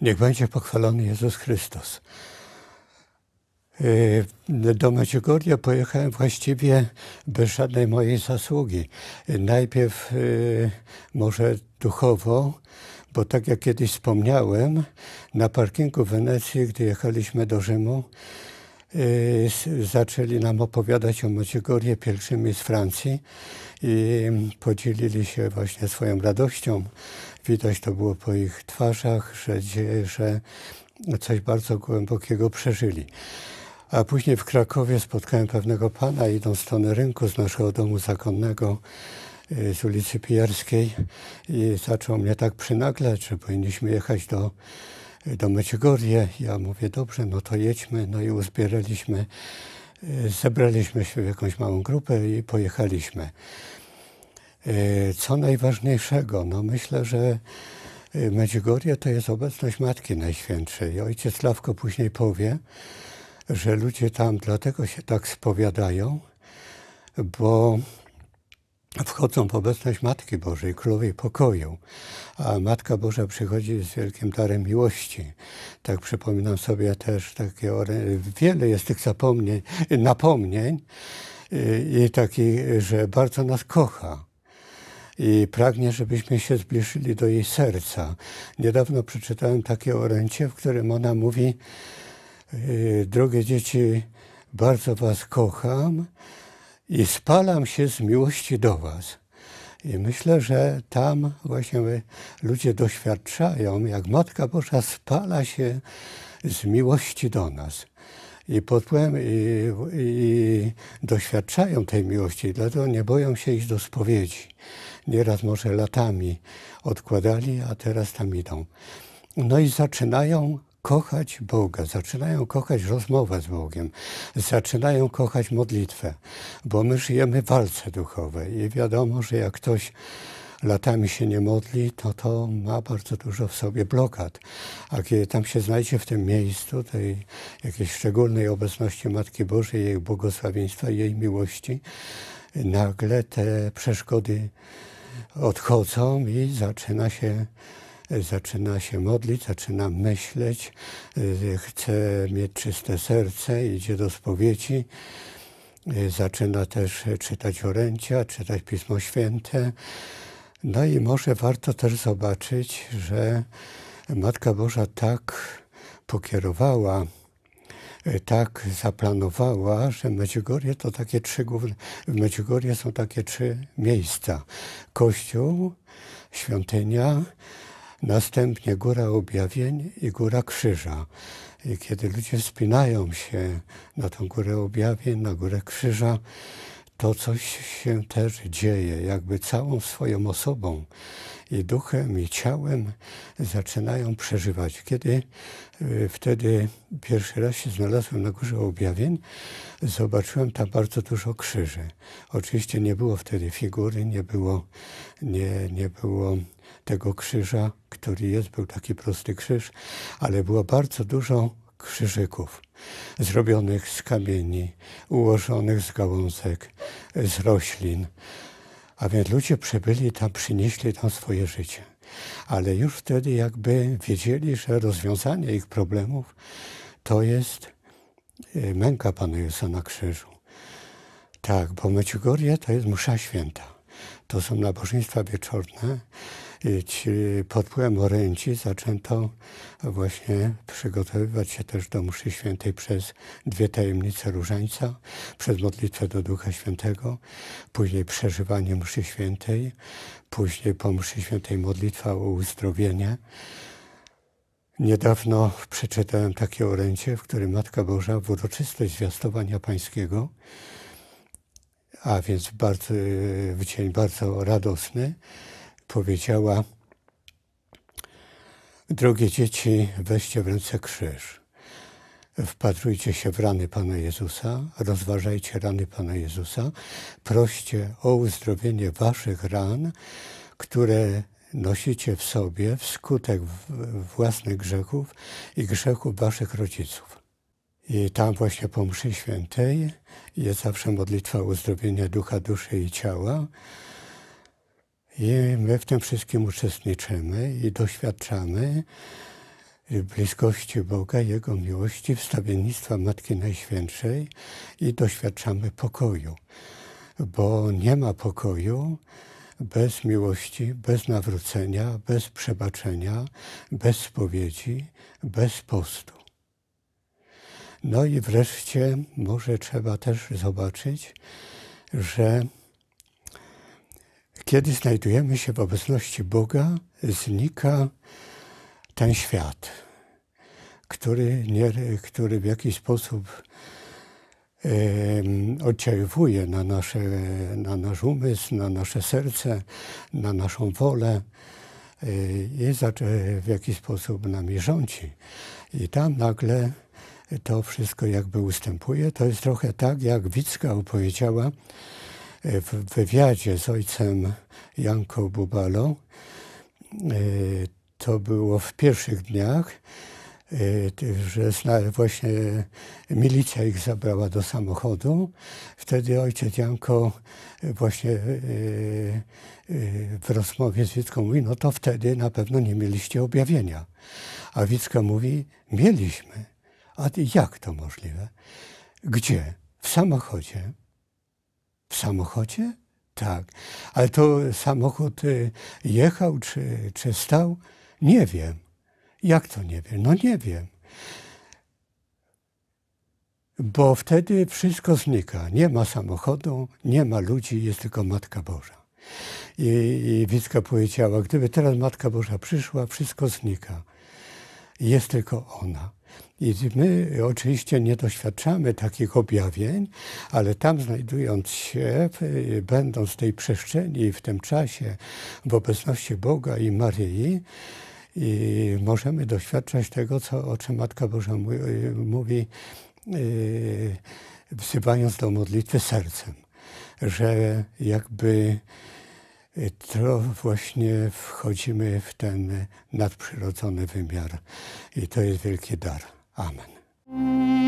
Niech będzie pochwalony Jezus Chrystus. Y, do Meciugoria pojechałem właściwie bez żadnej mojej zasługi. Najpierw y, może duchowo, bo tak jak kiedyś wspomniałem, na parkingu w Wenecji, gdy jechaliśmy do Rzymu, Y, zaczęli nam opowiadać o Mocigorie, pierwszymi z Francji i podzielili się właśnie swoją radością. Widać to było po ich twarzach, że, że coś bardzo głębokiego przeżyli. A później w Krakowie spotkałem pewnego pana, idąc w stronę rynku z naszego domu zakonnego, y, z ulicy Pijarskiej i zaczął mnie tak przynaglać, że powinniśmy jechać do do y, Medzigorie. Ja mówię, dobrze, no to jedźmy. No i uzbieraliśmy, y, zebraliśmy się w jakąś małą grupę i pojechaliśmy. Y, co najważniejszego? No myślę, że Medzigorie to jest obecność Matki Najświętszej. ojciec Sławko później powie, że ludzie tam dlatego się tak spowiadają, bo wchodzą w obecność Matki Bożej, Królowej Pokoju, a Matka Boża przychodzi z wielkim darem miłości. Tak przypominam sobie też takie, wiele jest tych zapomnień, napomnień i, y, i takich, że bardzo nas kocha i pragnie, żebyśmy się zbliżyli do jej serca. Niedawno przeczytałem takie oręcie, w którym ona mówi: y, Drogie dzieci, bardzo was kocham i spalam się z miłości do Was. I myślę, że tam właśnie ludzie doświadczają, jak Matka Boża spala się z miłości do nas. I, podpływem, i, i doświadczają tej miłości, dlatego nie boją się iść do spowiedzi. Nieraz może latami odkładali, a teraz tam idą. No i zaczynają kochać Boga, zaczynają kochać rozmowę z Bogiem, zaczynają kochać modlitwę, bo my żyjemy w walce duchowej i wiadomo, że jak ktoś latami się nie modli, to to ma bardzo dużo w sobie blokad. A kiedy tam się znajdzie w tym miejscu, tej jakiejś szczególnej obecności Matki Bożej, jej błogosławieństwa, jej miłości, nagle te przeszkody odchodzą i zaczyna się zaczyna się modlić, zaczyna myśleć, y, chce mieć czyste serce, idzie do spowiedzi. Y, zaczyna też czytać orędzia, czytać Pismo Święte. No i może warto też zobaczyć, że Matka Boża tak pokierowała, y, tak zaplanowała, że Medziogorie to takie trzy główne, w Medziogorie są takie trzy miejsca. Kościół, świątynia, Następnie Góra Objawień i Góra Krzyża. I kiedy ludzie wspinają się na tą Górę Objawień, na Górę Krzyża, to coś się też dzieje, jakby całą swoją osobą i duchem, i ciałem zaczynają przeżywać. Kiedy y, wtedy pierwszy raz się znalazłem na Górze Objawień, zobaczyłem tam bardzo dużo krzyży. Oczywiście nie było wtedy figury, nie było, nie, nie było tego krzyża, który jest, był taki prosty krzyż, ale było bardzo dużo krzyżyków zrobionych z kamieni, ułożonych z gałązek, z roślin. A więc ludzie przybyli tam, przynieśli tam swoje życie. Ale już wtedy jakby wiedzieli, że rozwiązanie ich problemów to jest e, męka Pana Jezusa na krzyżu. Tak, bo Meciugorie to jest msza święta. To są nabożeństwa wieczorne, Y, pod wpływem orędzi zaczęto właśnie przygotowywać się też do mszy świętej przez dwie tajemnice różańca, przez modlitwę do Ducha Świętego, później przeżywanie mszy świętej, później po mszy świętej modlitwa o uzdrowienie. Niedawno przeczytałem takie orędzie, w którym Matka Boża w uroczystość zwiastowania Pańskiego, a więc bardzo, w dzień bardzo radosny, powiedziała: Drogie dzieci, weźcie w ręce krzyż. Wpatrujcie się w rany Pana Jezusa, rozważajcie rany Pana Jezusa, proście o uzdrowienie waszych ran, które nosicie w sobie wskutek własnych grzechów i grzechów waszych rodziców. I tam właśnie po mszy świętej jest zawsze modlitwa uzdrowienia ducha, duszy i ciała. I my w tym wszystkim uczestniczymy i doświadczamy bliskości Boga, Jego miłości, wstawiennictwa Matki Najświętszej i doświadczamy pokoju. Bo nie ma pokoju bez miłości, bez nawrócenia, bez przebaczenia, bez spowiedzi, bez postu. No i wreszcie może trzeba też zobaczyć, że kiedy znajdujemy się w obecności Boga, znika ten świat, który, nie, który w jakiś sposób e, oddziaływuje na, nasze, na nasz umysł, na nasze serce, na naszą wolę e, i e, w jakiś sposób nami rządzi. I tam nagle to wszystko jakby ustępuje. To jest trochę tak, jak Wicka opowiedziała, E, w wywiadzie z ojcem Janką Bubalą. E, to było w pierwszych dniach, e, że właśnie milicja ich zabrała do samochodu. Wtedy ojciec Janko właśnie w rozmowie z Wicką mówi, no to wtedy na pewno nie mieliście objawienia. A Wicka mówi, mieliśmy. A jak to możliwe? Gdzie? W samochodzie. W samochodzie? Tak. Ale to samochód y, jechał czy, czy stał? Nie wiem. Jak to nie wiem? No nie wiem. Bo wtedy wszystko znika. Nie ma samochodu, nie ma ludzi, jest tylko Matka Boża. I, i Wicka powiedziała, gdyby teraz Matka Boża przyszła, wszystko znika. Jest tylko ona. I my oczywiście nie doświadczamy takich objawień, ale tam znajdując się, będąc w tej przestrzeni, w tym czasie, w obecności Boga i Maryi, i możemy doświadczać tego, co, o czym Matka Boża mówi, y, wzywając do modlitwy sercem, że jakby y, to właśnie wchodzimy w ten nadprzyrodzony wymiar i to jest wielki dar. Amen.